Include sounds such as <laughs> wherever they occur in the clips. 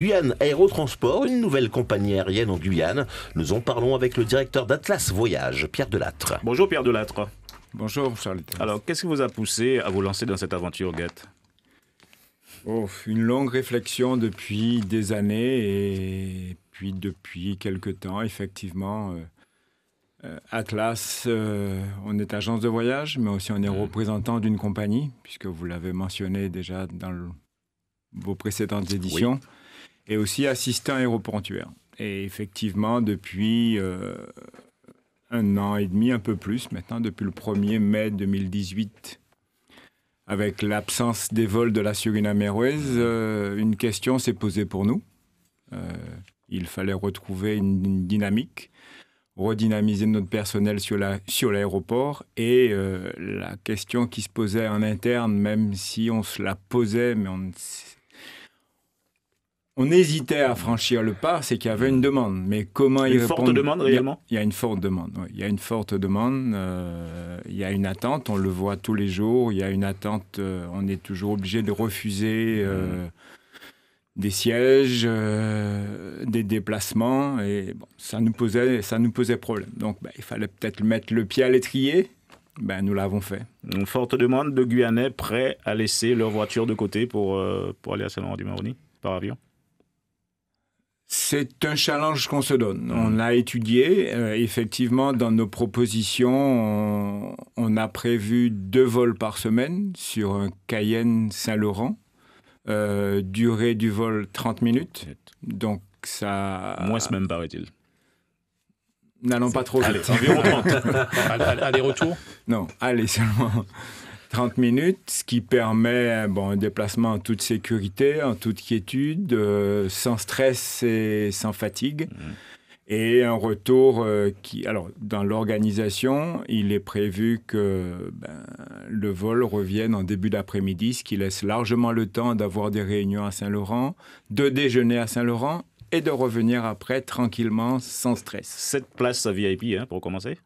Guyane Aérotransport, une nouvelle compagnie aérienne en Guyane. Nous en parlons avec le directeur d'Atlas Voyage, Pierre Delattre. Bonjour Pierre Delattre. Bonjour Charles. Alors, qu'est-ce qui vous a poussé à vous lancer dans cette aventure, Guette oh, Une longue réflexion depuis des années et puis depuis quelques temps, effectivement. Euh, euh, Atlas, euh, on est agence de voyage, mais aussi on est hmm. représentant d'une compagnie, puisque vous l'avez mentionné déjà dans vos précédentes éditions et aussi assistant aéroportuaire. Et effectivement, depuis euh, un an et demi, un peu plus maintenant, depuis le 1er mai 2018, avec l'absence des vols de la Suriname Airways, euh, une question s'est posée pour nous. Euh, il fallait retrouver une, dynamique, redynamiser notre personnel sur l'aéroport. La, sur et la question qui se posait en interne, même si on se la posait, mais on ne on hésitait à franchir le pas, c'est qu'il y avait une demande. Mais comment y une forte demande, réellement il y, a, une forte demande, Il y a une forte demande, euh, il y a une attente, on le voit tous les jours, il y a une attente, euh, on est toujours obligé de refuser euh, des sièges, des déplacements, et ça, nous posait, ça nous posait problème. Donc ben, il fallait peut-être mettre le pied à l'étrier. Ben, nous l'avons fait. Une forte demande de Guyanais prêts à laisser leur voiture de côté pour, pour aller à Saint-Laurent-du-Maroni par avion c'est un challenge qu'on se donne. Mmh. On a étudié. Euh, effectivement, dans nos propositions, on, a prévu deux vols par semaine sur un Cayenne-Saint-Laurent. Euh, durée du vol 30 minutes. Donc ça... Moins semaine, paraît-il. N'allons pas trop vite. Allez, environ 30. <laughs> Aller-retour Non, allez seulement. 30 minutes, ce qui permet bon, un déplacement en toute sécurité, en toute quiétude, euh, sans stress et sans fatigue. Mmh. Et un retour euh, qui, alors, dans l'organisation, il est prévu que ben, le vol revienne en début d'après-midi, ce qui laisse largement le temps d'avoir des réunions à Saint-Laurent, de déjeuner à Saint-Laurent et de revenir après tranquillement, sans stress. Cette place VIP, hein, pour commencer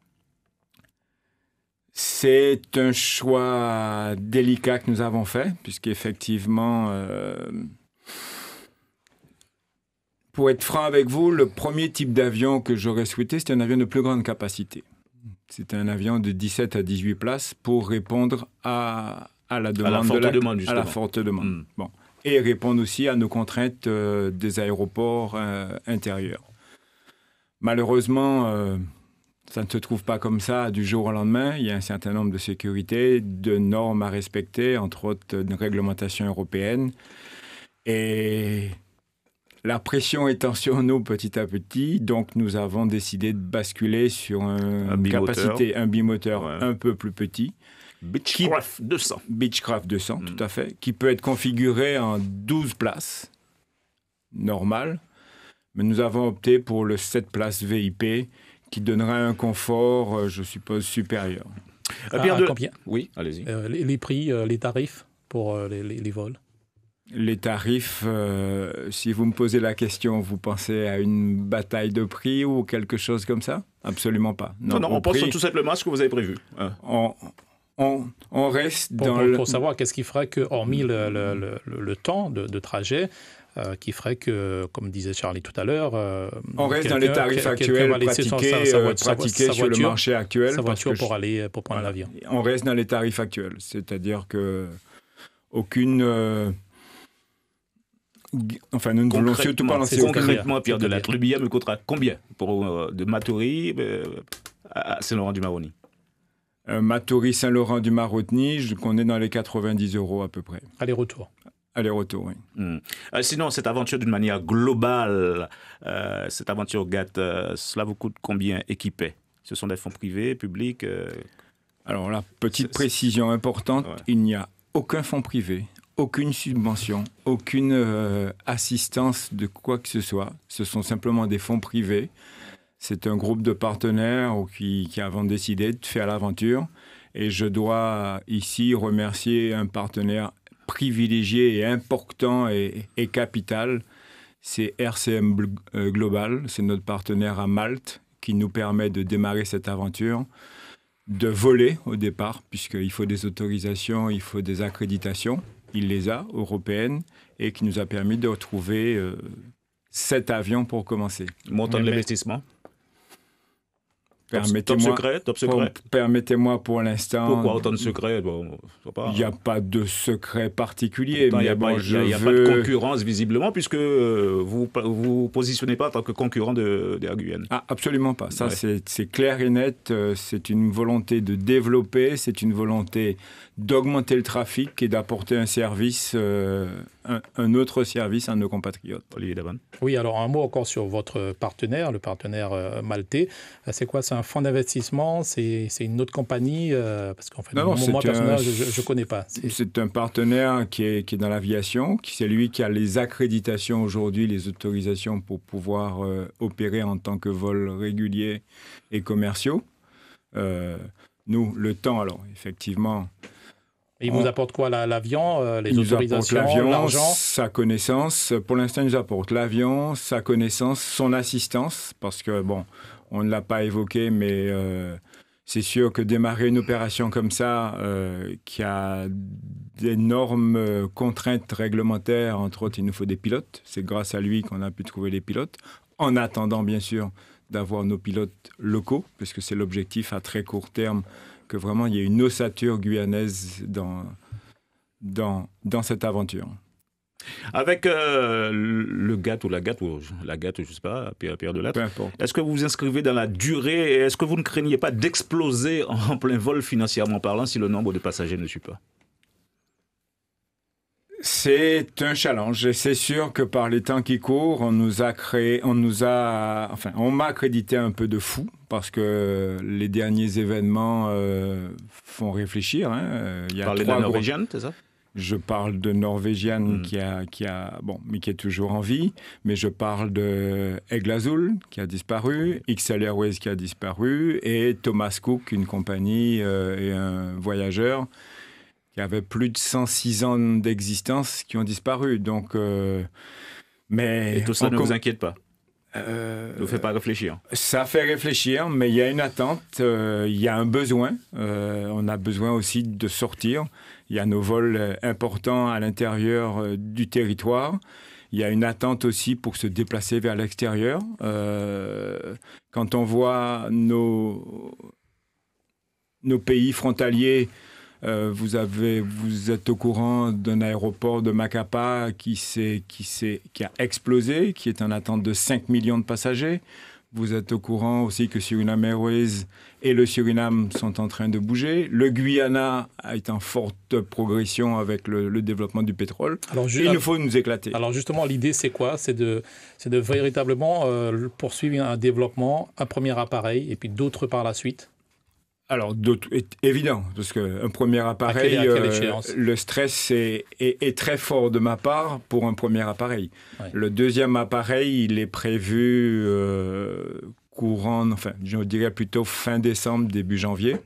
c'est un choix délicat que nous avons fait, puisqu'effectivement, euh, pour être franc avec vous, le premier type d'avion que j'aurais souhaité, c'est un avion de plus grande capacité. C'est un avion de 17 à 18 places pour répondre à, la demande. À la forte demande, hmm. Et répondre aussi à nos contraintes euh, des aéroports euh, intérieurs. Malheureusement, ça ne se trouve pas comme ça du jour au lendemain. Il y a un certain nombre de sécurités, de normes à respecter, entre autres une réglementation européenne. Et la pression étant sur nous petit à petit, donc nous avons décidé de basculer sur un, capacité, un bimoteur un peu plus petit. Beechcraft 200. Beechcraft 200, tout mm. à fait, qui peut être configuré en 12 places, normal. Mais nous avons opté pour le 7 places VIP, qui donnerait un confort, euh, je suppose, supérieur. Euh, à, combien Oui, allez-y. Euh, les, prix, les tarifs pour les, vols les tarifs, si vous me posez la question, vous pensez à une bataille de prix ou quelque chose comme ça Absolument pas. Non, non, on pense tout simplement à ce que vous avez prévu. On, hein on, reste pour, dans pour, le... pour savoir qu'est-ce qui ferait que, hormis le, le, le temps de, trajet, euh, qui ferait que, comme disait Charlie tout à l'heure, euh, on reste dans les tarifs actuels pratiqués, sur le marché actuel. pour aller pour prendre l'avion. On reste dans les tarifs actuels, c'est-à-dire que aucune. Euh, enfin, nous ne voulons surtout pas lancer concrètement Pierre de la Trubia me coûtera combien pour de Maturi à Saint-Laurent-du-Maroni matoury Saint-Laurent du nige qu'on est dans les 90 euros à peu près. Aller-retour. Aller-retour, oui. Hmm. Euh, sinon, cette aventure d'une manière globale, euh, cette aventure GATT, euh, cela vous coûte combien équipé Ce sont des fonds privés, publics Alors là, petite précision importante, il n'y a aucun fonds privé, aucune subvention, aucune assistance de quoi que ce soit. Ce sont simplement des fonds privés c'est un groupe de partenaires qui, qui avons décidé de faire l'aventure. Et je dois ici remercier un partenaire privilégié et important et, et capital. C'est RCM euh, Global, c'est notre partenaire à Malte qui nous permet de démarrer cette aventure, de voler au départ, puisqu'il faut des autorisations, il faut des accréditations. Il les a, européennes, et qui nous a permis de retrouver euh, cet avion pour commencer. Montant de l'investissement Permettez-moi, Permettez-moi pour l'instant. Pourquoi autant de secrets Il n'y a pas de secret particulier. Il n'y a, pas, de concurrence visiblement puisque euh, vous ne vous positionnez pas en tant que concurrent de, Ah, absolument pas. Ça c'est clair et net. Euh, c'est une volonté de développer. C'est une volonté d'augmenter le trafic et d'apporter un service. Euh, un, autre service à nos compatriotes. Olivier Daban. Oui, alors un mot encore sur votre partenaire, le partenaire euh, maltais. Euh, c'est quoi C'est un fonds d'investissement C'est une autre compagnie Non, euh, Parce qu'en fait, non, moi, personnellement, je ne connais pas. C'est un partenaire qui est, qui est dans l'aviation. C'est lui qui a les accréditations aujourd'hui, les autorisations pour pouvoir opérer en tant que vol régulier et commerciaux. nous, le temps, alors, effectivement, il vous oh. apporte quoi L'avion, euh, les autorisations, l'argent Sa connaissance. Pour l'instant, il nous apporte l'avion, sa connaissance, son assistance, parce que, bon, on ne l'a pas évoqué, mais euh, c'est sûr que démarrer une opération comme ça, euh, qui a d'énormes contraintes réglementaires, entre autres, il nous faut des pilotes. C'est grâce à lui qu'on a pu trouver les pilotes, en attendant, bien sûr, d'avoir nos pilotes locaux, puisque c'est l'objectif à très court terme que vraiment il y a une ossature guyanaise dans, dans, dans cette aventure. Avec euh, le le gâteau, la ou la gâteau, je sais pas, Pierre, Pierre de Est-ce que vous vous inscrivez dans la durée Est-ce que vous ne craignez pas d'exploser en plein vol financièrement parlant si le nombre de passagers ne suit pas c'est un challenge et c'est sûr que par les temps qui courent, on nous a créé, on nous a, enfin, on m'a crédité un peu de fou parce que les derniers événements euh, font réfléchir. Hein. Il y a c'est ça je parle de Norvégienne hmm. qui, a, bon, mais qui est toujours en vie, mais je parle de Aigle qui a disparu, XL Airways qui a disparu, et Thomas Cook, une compagnie euh, et un voyageur qui avaient plus de 106 ans d'existence qui ont disparu. Donc, euh, mais Et tout ça ne vous inquiète pas euh, ne vous fait pas réfléchir. Ça fait réfléchir, mais il y a une attente, euh, il y a un besoin. Euh, on a besoin aussi de sortir. Il y a nos vols importants à l'intérieur du territoire. Il y a une attente aussi pour se déplacer vers l'extérieur. quand on voit nos, nos pays frontaliers euh, vous, êtes au courant d'un aéroport de Macapa qui, a explosé, qui est en attente de 5 millions de passagers. Vous êtes au courant aussi que Suriname Airways et le Suriname sont en train de bouger. Le Guyana est en forte progression avec le, développement du pétrole. il nous faut nous éclater. Alors justement, l'idée, c'est quoi C'est de, véritablement euh, poursuivre un développement, un premier appareil et puis d'autres par la suite alors, est évident, parce qu'un premier appareil, euh, le stress est, très fort de ma part pour un premier appareil. Le deuxième appareil, il est prévu euh, courant, enfin, je dirais plutôt fin décembre, début janvier.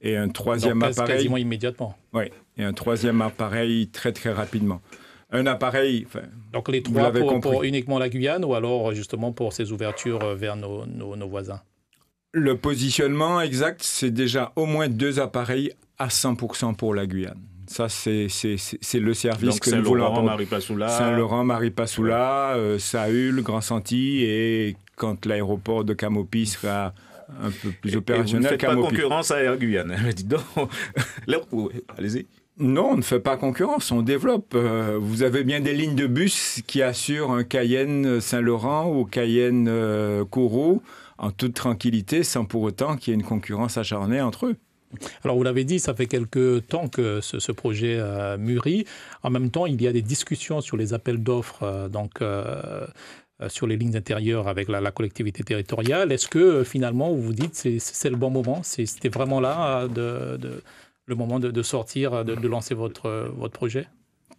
Et un troisième appareil. Quasiment immédiatement. Oui, et un troisième appareil très très rapidement. Un appareil. Donc les trois pour, uniquement la Guyane ou alors justement pour ces ouvertures euh, vers nos voisins le positionnement exact, c'est déjà au moins deux appareils à 100% pour la Guyane. Ça, c'est le service que Saint nous voulons. Saint-Laurent, Saint-Laurent, Marie-Passoula, euh, Saül, Grand-Santi, et quand l'aéroport de Camopi sera un peu plus opérationnel, et vous ne faites pas concurrence à Air Guyane. <laughs> Dites donc, <laughs> oh, allez-y. Non, on ne fait pas concurrence, on développe. Euh, vous avez bien des lignes de bus qui assurent un Cayenne Saint-Laurent ou Cayenne euh, Kourou en toute tranquillité sans pour autant qu'il y ait une concurrence acharnée entre eux. Alors, vous l'avez dit, ça fait quelques temps que ce, projet euh, mûrit. En même temps, il y a des discussions sur les appels d'offres. Euh, donc, euh, sur les lignes intérieures avec la, collectivité territoriale. Est-ce que finalement, vous vous dites, c'est le bon moment C'était vraiment là le moment de, de sortir, de, lancer votre, votre projet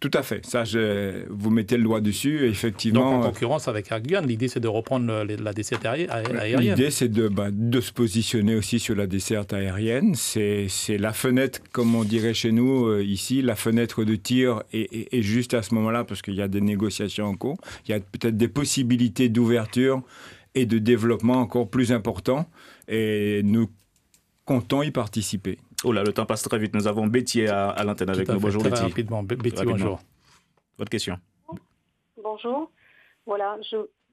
tout à fait. Ça, je... vous mettez le doigt dessus, effectivement. Donc, en euh, concurrence avec Avian, l'idée, c'est de reprendre la desserte aérienne. L'idée, c'est de, bah, de, se positionner aussi sur la desserte aérienne. C'est la fenêtre, comme on dirait chez nous, euh, ici, la fenêtre de tir est, juste à ce moment-là, parce qu'il y a des négociations en cours. Il y a peut-être des possibilités d'ouverture et de développement encore plus importants. Et nous content y participer. Oh là, le temps passe très vite. Nous avons Béthier à, à l'antenne avec nous. Bonjour Béthier. Rapidement, bonjour. Votre question. Bonjour. Voilà,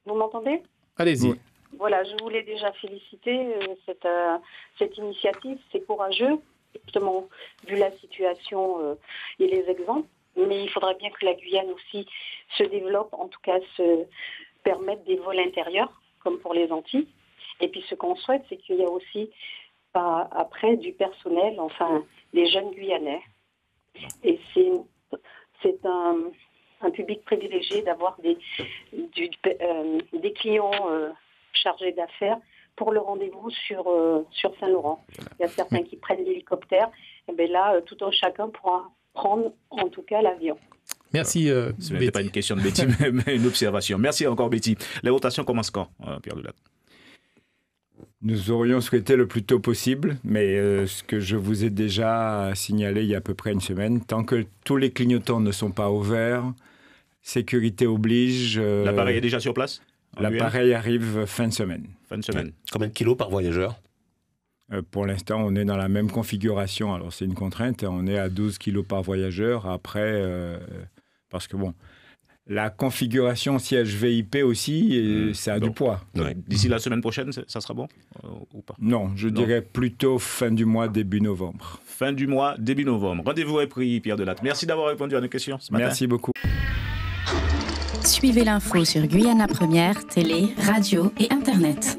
vous m'entendez Allez-y. Voilà, je voulais déjà féliciter euh, cette, euh, cette initiative. C'est courageux, justement, vu la situation euh, et les exemples. Mais il faudra bien que la Guyane aussi se développe, en tout cas se permette des vols intérieurs, comme pour les Antilles. Et puis ce qu'on souhaite, c'est qu'il y a aussi après du personnel, enfin des jeunes Guyanais. Et c'est un, un, public privilégié d'avoir des, euh, des clients euh, chargés d'affaires pour le rendez-vous sur, euh, sur Saint-Laurent. Il y a certains qui prennent l'hélicoptère. Et eh bien là, tout un chacun pourra prendre en tout cas l'avion. Merci. Ce n'était pas une question de Betty, <laughs> mais une observation. Merci encore, Betty. La rotation commence quand, Pierre Lulac nous aurions souhaité le plus tôt possible, mais euh, ce que je vous ai déjà signalé il y a à peu près une semaine, tant que tous les clignotants ne sont pas ouverts, sécurité oblige. Euh, l'appareil est déjà sur place L'appareil arrive fin de semaine. Fin de semaine. Combien de kilos par voyageur euh, pour l'instant, on est dans la même configuration. Alors, c'est une contrainte. On est à 12 kilos par voyageur. Après, parce que bon, la configuration siège VIP aussi, hmm. ça a du poids. D'ici la semaine prochaine, ça sera bon euh, ou pas Non, je dirais plutôt fin du mois, début novembre. Fin du mois, début novembre. Rendez-vous est pris, Pierre Delatte. Merci d'avoir répondu à nos questions ce matin. Merci beaucoup. Suivez l'info sur Guyana Première, télé, radio et Internet.